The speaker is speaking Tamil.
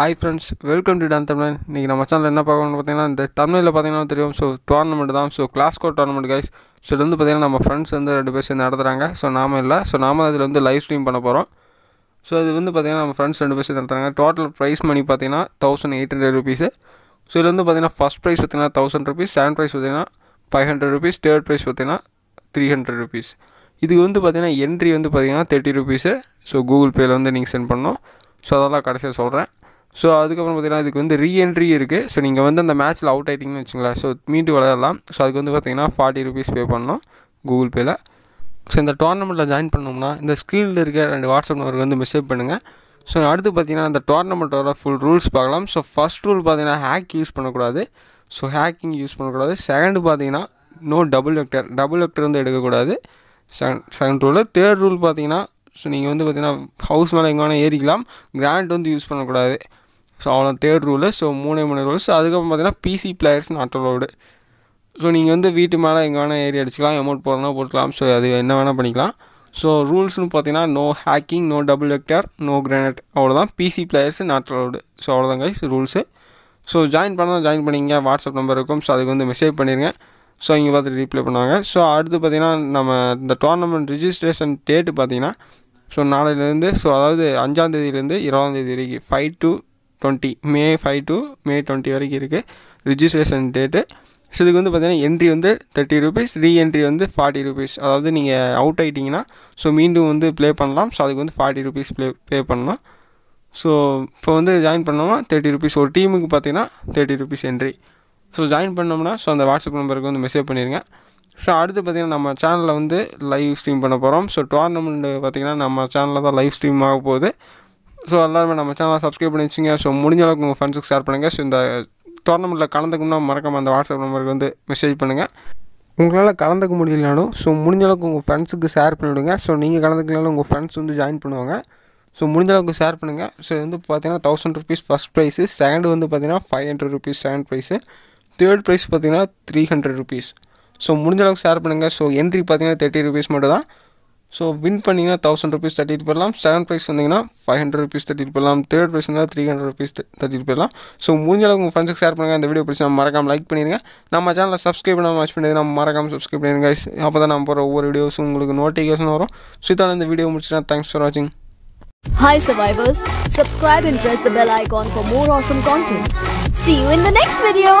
Hi friends welcome to Don Tamil இன்றைக்கி நம்ம சேனலில் என்ன பார்க்கணும்னு பார்த்தீங்கன்னா இந்த தமிழில் பார்த்தீங்கன்னா தெரியும் ஸோ டோர்னமெண்ட் தான் so Glasgow tournament guys so இது வந்து பார்த்திங்கன்னா நம்ம ஃப்ரெண்ட்ஸ் வந்து ரெண்டு பேர் சேர்ந்து நடத்துகிறாங்க ஸோ நாம இல்லை ஸோ நாம அதில் வந்து லைவ் ஸ்ட்ரீம் பண்ண போகிறோம் ஸோ அது வந்து பார்த்திங்கன்னா நம்ம ஃப்ரெண்ட்ஸ் ரெண்டு பேர் சேர்ந்து நடத்துகிறாங்க டோட்டல் ப்ரைஸ் மணி பார்த்திங்கன்னா thousand eight hundred rupees so இது வந்து பார்த்திங்கன்னா ஃபஸ்ட் ப்ரைஸ் பார்த்திங்கன்னா தௌசண்ட் ருபீஸ் செகண்ட் ப்ரைஸ் பார்த்திங்கன்னா five hundred rupees third prize பார்த்திங்கன்னா த்ரீ ஹண்ட்ரட் ருபீஸ் இதுக்கு வந்து பார்த்திங்கன்னா என்ட்ரி வந்து பார்த்திங்கன்னா தேர்ட்டி ருபீஸு ஸோ கூகுள் பேயில் வந்து நீங்கள் சென்ட் பண்ணணும் ஸோ அதெல்லாம் கடைசியாக சொல்கிறேன் ஸோ அதுக்கப்புறம் பார்த்திங்கன்னா இதுக்கு வந்து ரீஎன்ட்ரி இருக்குது ஸோ நீங்கள் வந்து அந்த மேட்ச்சில் அவுட் ஆகிட்டிங்கன்னு வச்சுங்களேன் ஸோ மீண்டும் விளையாடலாம் ஸோ அதுக்கு வந்து பார்த்திங்கன்னா ஃபார்ட்டி ருபீஸ் பே பண்ணணும் கூகுள் பேயில் ஸோ இந்த டோர்னமெண்ட்டில் ஜாயின் பண்ணோம்னா இந்த ஸ்க்ரீனில் இருக்க ரெண்டு வாட்ஸ்அப் நம்பருக்கு வந்து மெசேஜ் பண்ணுங்கள் ஸோ அடுத்து பார்த்திங்கன்னா அந்த டோர்னமெண்ட்டோட ஃபுல் ரூல்ஸ் பார்க்கலாம் ஸோ ஃபஸ்ட் ரூல் பார்த்திங்கன்னா ஹேக் யூஸ் பண்ணக்கூடாது ஸோ ஹேக்கிங் யூஸ் பண்ணக்கூடாது செகண்டு பார்த்திங்கன்னா no double vector double vector வந்து எடுக்கக்கூடாது செகண்ட் செகண்ட் ரூலில் தேர்ட் ரூல் பார்த்திங்கன்னா ஸோ நீங்கள் வந்து பார்த்திங்கன்னா ஹவுஸ் மேலே எங்கே வேணால் ஏறிக்கலாம் கிராண்ட் வந்து யூஸ் பண்ணக்கூடாது ஸோ அவ்வளோ தேர்ட் ரூலு ஸோ மூணே மூணு ரூல்ஸ் அதுக்கப்புறம் பார்த்தீங்கன்னா PC players not allowed so நீங்கள் வந்து வீட்டு மேலே எங்கே வேணால் ஏறி அடிச்சிக்கலாம் அமௌண்ட் போடுறனா போட்டுக்கலாம் ஸோ அது என்ன வேணால் பண்ணிக்கலாம் ஸோ ரூல்ஸ்னு பார்த்தீங்கன்னா no hacking no double vector no grenade அவ்வளோதான் PC players not allowed so அவ்வளோதான் கைஸ் ரூல்ஸு ஸோ ஜாயின் பண்ணால் ஜாயின் பண்ணிங்க வாட்ஸ்அப் நம்பர் இருக்கும் ஸோ அதுக்கு வந்து மெசேஜ் பண்ணிடுங்க ஸோ இங்கே பார்த்து ரீப்ளை பண்ணுவாங்க ஸோ அடுத்து பார்த்திங்கன்னா நம்ம இந்த டோர்னமெண்ட் ரிஜிஸ்ட்ரேஷன் டேட்டு பார்த்திங்கன்னா ஸோ நாளையிலேருந்து ஸோ அதாவது இருபதாம் தேதி வரைக்கும் five to twenty May five to May twenty வரைக்கும் இருக்குது ரிஜிஸ்ட்ரேஷன் டேட்டு ஸோ இதுக்கு வந்து பார்த்திங்கன்னா என்ட்ரி வந்து தேர்ட்டி ருபீஸ் ரீஎன்ட்ரி வந்து ஃபார்ட்டி ருபீஸ் அதாவது நீங்கள் அவுட் ஆகிட்டிங்கன்னா ஸோ மீண்டும் வந்து ப்ளே பண்ணலாம் ஸோ அதுக்கு வந்து ஃபார்ட்டி ருபீஸ் ப்ளே பே பண்ணலாம் ஸோ இப்போ வந்து ஜாயின் பண்ணோம்னா தேர்ட்டி ருபீஸ் ஒரு டீமுக்கு பார்த்தீங்கன்னா thirty rupees entry so join பண்ணோம்னா ஸோ அந்த வாட்ஸ்அப் நம்பருக்கு வந்து மெசேஜ் பண்ணிடுங்க ஸோ அடுத்து பார்த்திங்கன்னா நம்ம சேனலில் வந்து லைவ் ஸ்ட்ரீம் பண்ண போகிறோம் ஸோ டோர்னமெண்ட் பார்த்திங்கன்னா நம்ம சேனலில் தான் லைவ் ஸ்ட்ரீம் ஆக போகுது ஸோ எல்லாருமே நம்ம சேனலாக சப்ஸ்கிரைப் பண்ணி வச்சுங்க ஸோ முடிஞ்ச அளவுக்கு உங்கள் ஃப்ரெண்ட்ஸுக்கு ஷேர் பண்ணுங்கள் ஸோ இந்த டோர்னமெண்ட்டில் கலந்துக்கணும்னா மறக்காமல் அந்த வாட்ஸ்அப் நம்பருக்கு வந்து மெசேஜ் பண்ணுங்கள் உங்களால் கலந்துக்க முடியலனாலும் ஸோ முடிஞ்ச அளவுக்கு உங்கள் ஃப்ரெண்ட்ஸுக்கு ஷேர் பண்ணிவிடுங்க ஸோ நீங்கள் கலந்துக்கலனாலும் உங்கள் ஃப்ரெண்ட்ஸ் வந்து ஜாயின் பண்ணுவாங்க ஸோ முடிஞ்ச அளவுக்கு ஷேர் பண்ணுங்கள் ஸோ வந்து பார்த்தீங்கன்னா thousand rupees first prize second வந்து பார்த்தீங்கன்னா five hundred rupees second prize third prize பார்த்தீங்கன்னா த்ரீ ஹண்ட்ரட் ருபீஸ் ஸோ முடிஞ்ச அளவுக்கு ஷேர் பண்ணுங்கள் ஸோ என்ட்ரி பார்த்தீங்கன்னா தேர்ட்டி ருபீஸ் மட்டும் தான் ஸோ வின் பண்ணிங்கன்னா தௌசண்ட் ருபீஸ் தட்டிட்டு போயிடலாம் செகண்ட் ப்ரைஸ் வந்தீங்கன்னா ஃபைவ் ஹண்ட்ரட் ருபீஸ் தட்டிட்டு போயிடலாம் தேர்ட் ப்ரைஸ் வந்தால் த்ரீ ஹண்ட்ரட் ருபீஸ் தட்டிட்டு போயிடலாம் ஸோ முடிஞ்ச அளவுக்கு உங்கள் ஃப்ரெண்ட்ஸுக்கு ஷேர் பண்ணுங்கள் இந்த வீடியோ பிடிச்சி மறக்காம லைக் பண்ணிடுங்க நம்ம சேனலில் சப்ஸ்கிரைப் பண்ணாமல் வாட்ச் பண்ணிடுங்க நம்ம மறக்காம சப்ஸ்கிரைப் பண்ணிடுங்க அப்போ தான் நம்ம போகிற ஒவ்வொரு வீடியோஸும் உங்களுக்கு நோட்டிஃபிகேஷன் வரும் ஸோ இதான இந்த வீடியோ முடிச்சுன்னா தேங்க்ஸ் ஃபார் வாட்சிங் Hi survivors, subscribe and press the bell icon for more awesome content. See you in the next video.